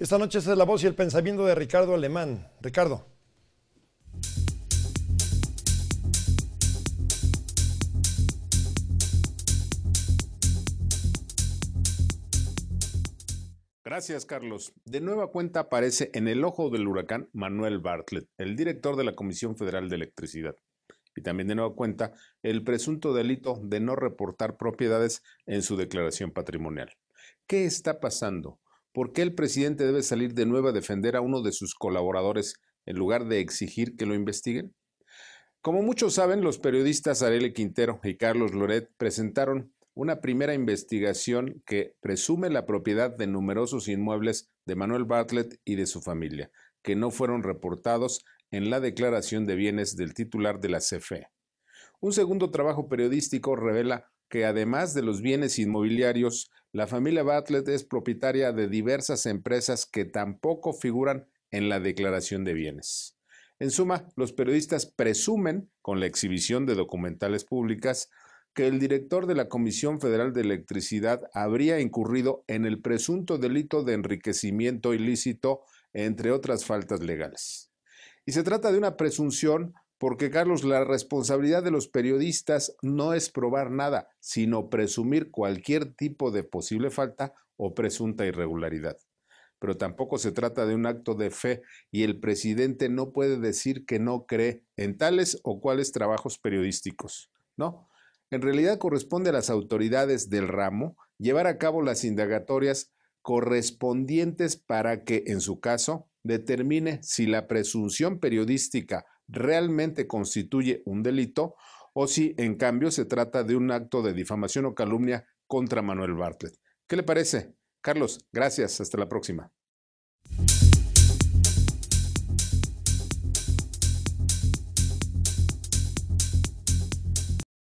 Esta noche es la voz y el pensamiento de Ricardo Alemán. Ricardo. Gracias, Carlos. De nueva cuenta aparece en el ojo del huracán Manuel Bartlett, el director de la Comisión Federal de Electricidad. Y también de nueva cuenta el presunto delito de no reportar propiedades en su declaración patrimonial. ¿Qué está pasando? ¿Por qué el presidente debe salir de nuevo a defender a uno de sus colaboradores en lugar de exigir que lo investiguen? Como muchos saben, los periodistas Arele Quintero y Carlos Loret presentaron una primera investigación que presume la propiedad de numerosos inmuebles de Manuel Bartlett y de su familia, que no fueron reportados en la declaración de bienes del titular de la CFE. Un segundo trabajo periodístico revela que además de los bienes inmobiliarios, la familia Bartlett es propietaria de diversas empresas que tampoco figuran en la declaración de bienes. En suma, los periodistas presumen, con la exhibición de documentales públicas, que el director de la Comisión Federal de Electricidad habría incurrido en el presunto delito de enriquecimiento ilícito, entre otras faltas legales. Y se trata de una presunción porque, Carlos, la responsabilidad de los periodistas no es probar nada, sino presumir cualquier tipo de posible falta o presunta irregularidad. Pero tampoco se trata de un acto de fe y el presidente no puede decir que no cree en tales o cuales trabajos periodísticos. No, en realidad corresponde a las autoridades del ramo llevar a cabo las indagatorias correspondientes para que, en su caso, determine si la presunción periodística realmente constituye un delito o si en cambio se trata de un acto de difamación o calumnia contra Manuel Bartlett. ¿Qué le parece? Carlos, gracias. Hasta la próxima.